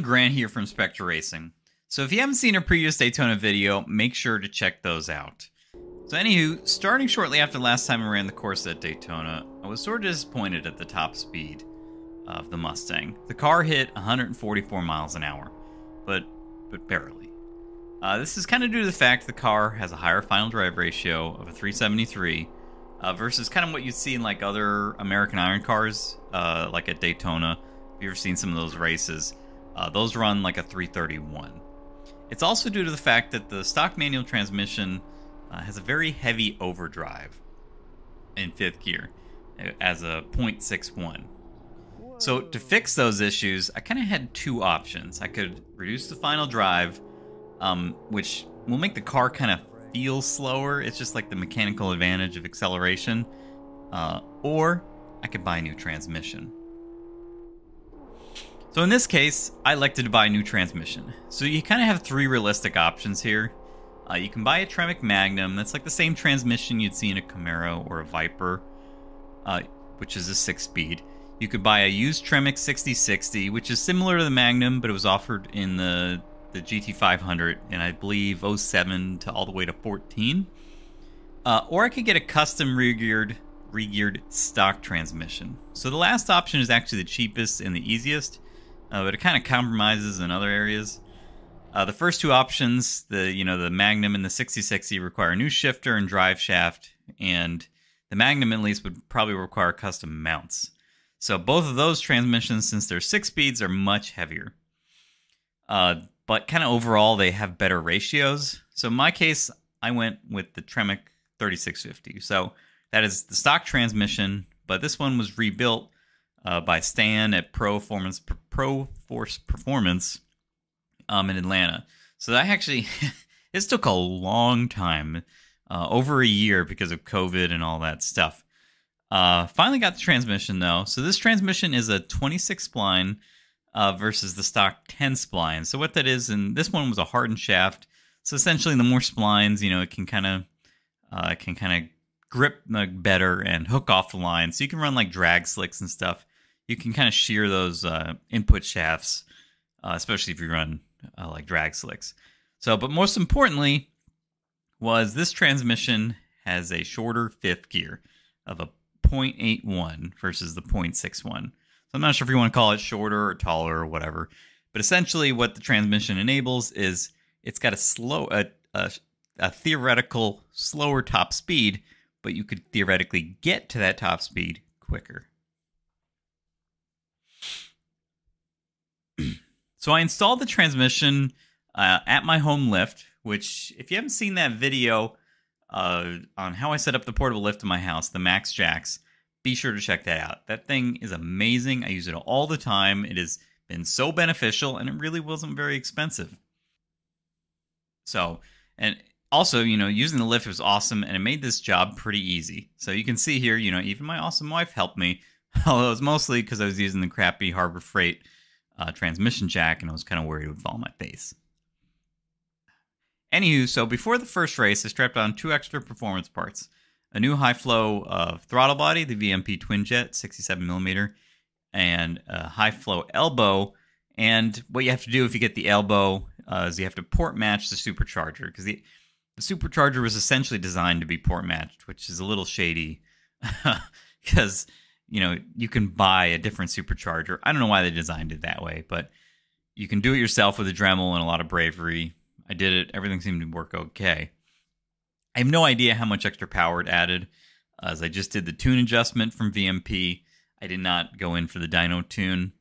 Grant here from Spectre Racing. So if you haven't seen a previous Daytona video, make sure to check those out. So anywho, starting shortly after last time I ran the course at Daytona, I was sort of disappointed at the top speed of the Mustang. The car hit 144 miles an hour, but but barely. Uh, this is kind of due to the fact the car has a higher final drive ratio of a 373 uh, versus kind of what you'd see in like other American Iron cars, uh, like at Daytona. If you've ever seen some of those races, uh, those run like a 331. It's also due to the fact that the stock manual transmission uh, has a very heavy overdrive in fifth gear uh, as a 0.61. So to fix those issues, I kind of had two options. I could reduce the final drive, um, which will make the car kind of feel slower. It's just like the mechanical advantage of acceleration. Uh, or I could buy a new transmission. So in this case, I elected to buy a new transmission. So you kind of have three realistic options here. Uh, you can buy a Tremec Magnum, that's like the same transmission you'd see in a Camaro or a Viper, uh, which is a 6-speed. You could buy a used Tremec 6060, which is similar to the Magnum, but it was offered in the, the GT500, and I believe 07 to all the way to 14. Uh, or I could get a custom regeared, regeared stock transmission. So the last option is actually the cheapest and the easiest uh, but it kind of compromises in other areas. Uh, the first two options, the you know the Magnum and the 660, require a new shifter and drive shaft, and the Magnum at least would probably require custom mounts. So both of those transmissions, since they're six speeds, are much heavier. Uh, but kind of overall, they have better ratios. So in my case, I went with the Tremec 3650. So that is the stock transmission, but this one was rebuilt uh, by Stan at Performance Pro Force Performance um, in Atlanta. So that actually this took a long time, uh, over a year because of COVID and all that stuff. Uh, finally got the transmission though. So this transmission is a 26 spline uh, versus the stock 10 spline. So what that is, and this one was a hardened shaft. So essentially, the more splines, you know, it can kind of uh, can kind of grip better and hook off the line. So you can run like drag slicks and stuff you can kind of shear those uh, input shafts, uh, especially if you run uh, like drag slicks. So, but most importantly, was this transmission has a shorter fifth gear of a 0.81 versus the 0.61. So I'm not sure if you want to call it shorter or taller or whatever, but essentially what the transmission enables is it's got a slow a, a, a theoretical slower top speed, but you could theoretically get to that top speed quicker. So I installed the transmission uh, at my home lift, which, if you haven't seen that video uh, on how I set up the portable lift in my house, the Max Jacks, be sure to check that out. That thing is amazing. I use it all the time. It has been so beneficial, and it really wasn't very expensive. So, and also, you know, using the lift was awesome, and it made this job pretty easy. So you can see here, you know, even my awesome wife helped me, although it was mostly because I was using the crappy Harbor Freight uh, transmission jack, and I was kind of worried it would fall on my face. Anywho, so before the first race, I strapped on two extra performance parts a new high flow of throttle body, the VMP Twinjet 67 millimeter, and a high flow elbow. And what you have to do if you get the elbow uh, is you have to port match the supercharger because the, the supercharger was essentially designed to be port matched, which is a little shady because you know, you can buy a different supercharger. I don't know why they designed it that way, but you can do it yourself with a Dremel and a lot of bravery. I did it. Everything seemed to work okay. I have no idea how much extra power it added, as I just did the tune adjustment from VMP. I did not go in for the dyno tune.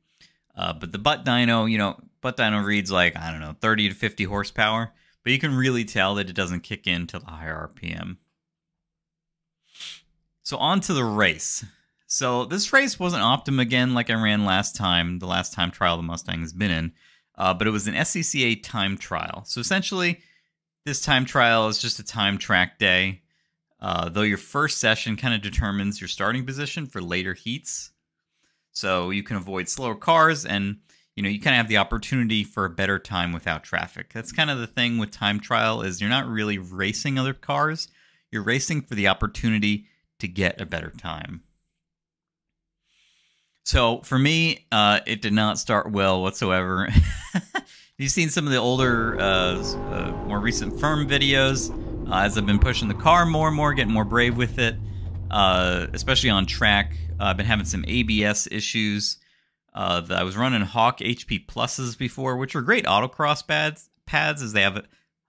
Uh, but the butt dyno, you know, butt dyno reads like, I don't know, 30 to 50 horsepower, but you can really tell that it doesn't kick in till the higher RPM. So on to the race. So this race wasn't Optum again, like I ran last time, the last time trial the Mustang has been in, uh, but it was an SCCA time trial. So essentially, this time trial is just a time track day, uh, though your first session kind of determines your starting position for later heats. So you can avoid slower cars, and you know you kind of have the opportunity for a better time without traffic. That's kind of the thing with time trial is you're not really racing other cars, you're racing for the opportunity to get a better time. So for me, uh, it did not start well whatsoever. You've seen some of the older, uh, uh, more recent firm videos uh, as I've been pushing the car more and more, getting more brave with it, uh, especially on track. Uh, I've been having some ABS issues. I was running Hawk HP Pluses before, which are great autocross pads, pads as they have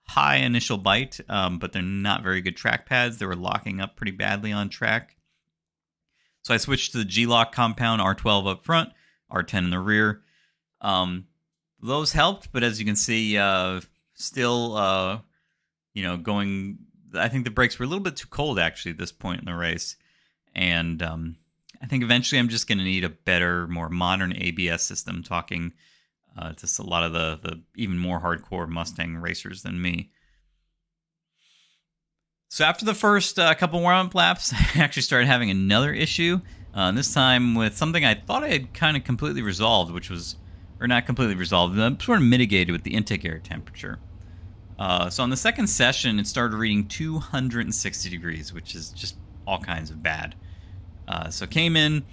high initial bite, um, but they're not very good track pads. They were locking up pretty badly on track. So I switched to the G-Lock compound, R12 up front, R10 in the rear. Um, those helped, but as you can see, uh, still, uh, you know, going. I think the brakes were a little bit too cold actually at this point in the race, and um, I think eventually I'm just going to need a better, more modern ABS system. Talking uh, to a lot of the the even more hardcore Mustang racers than me, so after the first uh, couple warm-up laps, I actually started having another issue. Uh, this time with something I thought I had kind of completely resolved, which was, or not completely resolved, but sort of mitigated with the intake air temperature. Uh, so on the second session, it started reading 260 degrees, which is just all kinds of bad. Uh, so came in,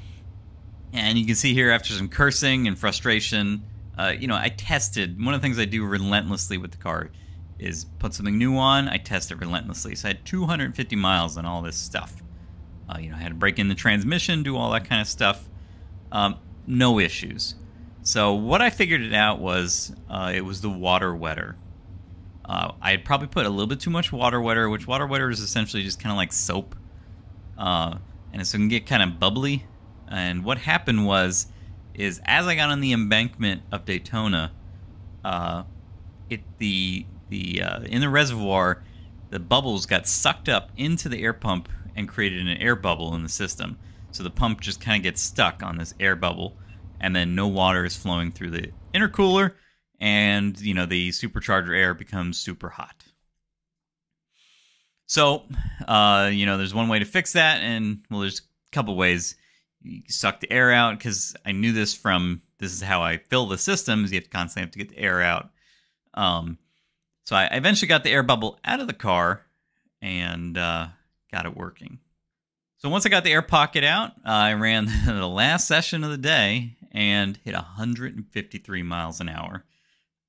and you can see here after some cursing and frustration, uh, you know, I tested. One of the things I do relentlessly with the car is put something new on, I test it relentlessly. So I had 250 miles on all this stuff. Uh, you know, I had to break in the transmission, do all that kind of stuff. Um, no issues. So what I figured it out was uh, it was the water wetter. Uh, I had probably put a little bit too much water wetter, which water wetter is essentially just kind of like soap, uh, and so it can get kind of bubbly. And what happened was, is as I got on the embankment of Daytona, uh, it the the uh, in the reservoir, the bubbles got sucked up into the air pump and created an air bubble in the system. So the pump just kind of gets stuck on this air bubble, and then no water is flowing through the intercooler, and you know the supercharger air becomes super hot. So, uh, you know, there's one way to fix that, and well, there's a couple ways. You suck the air out because I knew this from this is how I fill the systems. You have to constantly have to get the air out. Um, so I eventually got the air bubble out of the car and uh, got it working. So once I got the air pocket out, I ran the last session of the day and hit 153 miles an hour.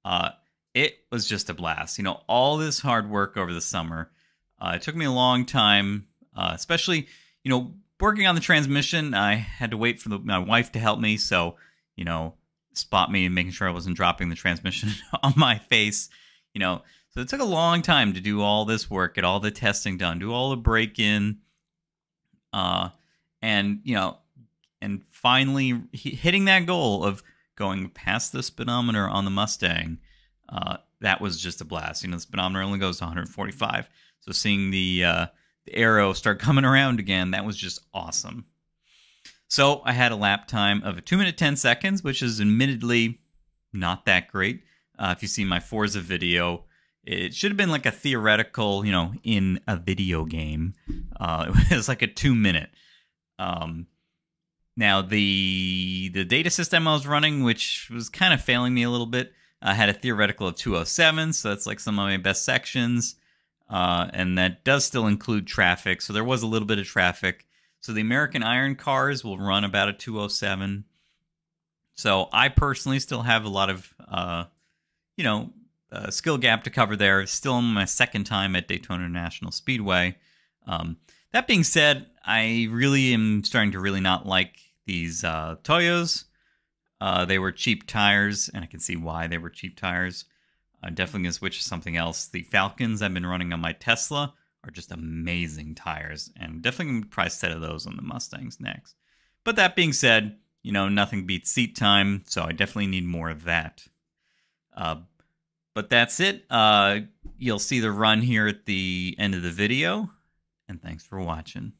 Uh, it was just a blast. You know, all this hard work over the summer. Uh, it took me a long time, uh, especially, you know, working on the transmission. I had to wait for the, my wife to help me. So, you know, spot me and making sure I wasn't dropping the transmission on my face you know, so it took a long time to do all this work, get all the testing done, do all the break in, uh, and you know, and finally hitting that goal of going past the speedometer on the Mustang. Uh, that was just a blast. You know, the speedometer only goes to 145, so seeing the uh, the arrow start coming around again, that was just awesome. So I had a lap time of a two minute ten seconds, which is admittedly not that great. Uh, if you see my Forza video, it should have been like a theoretical, you know, in a video game. Uh, it was like a two minute. Um, now the the data system I was running, which was kind of failing me a little bit, I uh, had a theoretical of 207, so that's like some of my best sections. Uh, and that does still include traffic, so there was a little bit of traffic. So the American Iron cars will run about a 207. So I personally still have a lot of uh, you know, uh, skill gap to cover there. Still my second time at Daytona National Speedway. Um, that being said, I really am starting to really not like these uh, Toyos. Uh, they were cheap tires, and I can see why they were cheap tires. I'm uh, definitely going to switch to something else. The Falcons I've been running on my Tesla are just amazing tires, and definitely going to price set of those on the Mustangs next. But that being said, you know, nothing beats seat time, so I definitely need more of that. Uh, but that's it. Uh, you'll see the run here at the end of the video. And thanks for watching.